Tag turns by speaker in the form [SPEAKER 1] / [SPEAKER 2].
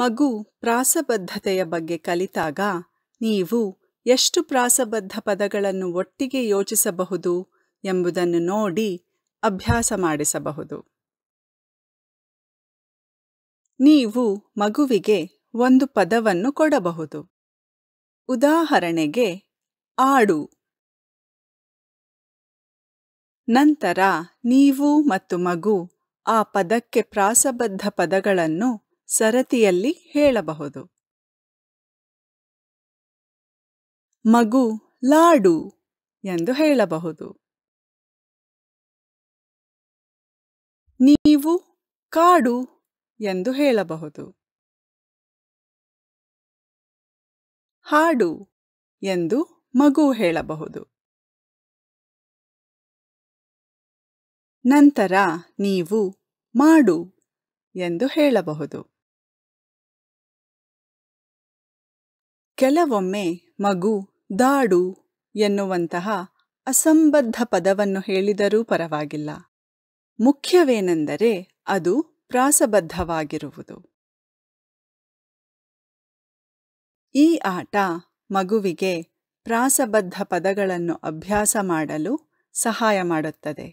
[SPEAKER 1] ಮಗು ಪ್ರಾಸಬದ್ಧತೆಯ ಬಗ್ಗೆ ಕಲಿತಾಗ ನೀವು ಎಷ್ಟು ಪ್ರಾಸಬದ್ಧ ಪದಗಳನ್ನು ಒಟ್ಟಿಗೆ ಯೋಚಿಸಬಹುದು ಎಂಬುದನ್ನು ನೋಡಿ ಅಭ್ಯಾಸ ಮಾಡಿಸಬಹುದು ನೀವು ಮಗುವಿಗೆ ಒಂದು ಪದವನ್ನು ಕೊಡಬಹುದು ಉದಾಹರಣೆಗೆ ಆಡು ನಂತರ ನೀವು ಮತ್ತು ಮಗು ಆ ಪದಕ್ಕೆ ಪ್ರಾಸಬದ್ಧ ಪದಗಳನ್ನು ಸರತಿಯಲ್ಲಿ ಹೇಳಬಹುದು
[SPEAKER 2] ಮಗು ಲಾಡು ಎಂದು ಹೇಳಬಹುದು ನೀವು ಕಾಡು ಎಂದು ಹೇಳಬಹುದು ಹಾಡು ಎಂದು ಮಗು ಹೇಳಬಹುದು ನಂತರ ನೀವು ಮಾಡು ಎಂದು ಹೇಳಬಹುದು
[SPEAKER 1] ಕೆಲವೊಮ್ಮೆ ಮಗು ದಾಡು ಎನ್ನುವಂತಹ ಅಸಂಬದ್ಧ ಪದವನ್ನು ಹೇಳಿದರೂ ಪರವಾಗಿಲ್ಲ ಮುಖ್ಯವೇನೆಂದರೆ ಅದು ಪ್ರಾಸಬದ್ಧವಾಗಿರುವುದು ಈ ಆಟ ಮಗುವಿಗೆ ಪ್ರಾಸಬದ್ಧ ಪದಗಳನ್ನು ಅಭ್ಯಾಸ ಮಾಡಲು
[SPEAKER 2] ಸಹಾಯ ಮಾಡುತ್ತದೆ